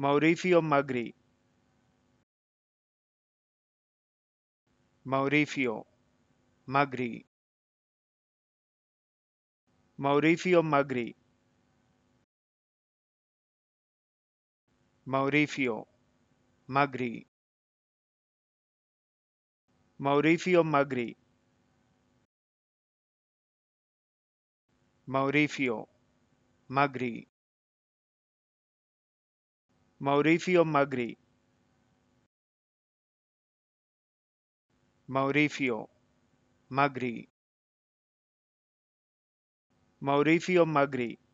Mauricio Magri. Mauricio Magri. Mauricio Magri. Mauricio Magri. Mauricio Magri. Mauricio Magri. Mauricio Magri. Mauricio Magri. Mauricio Magri.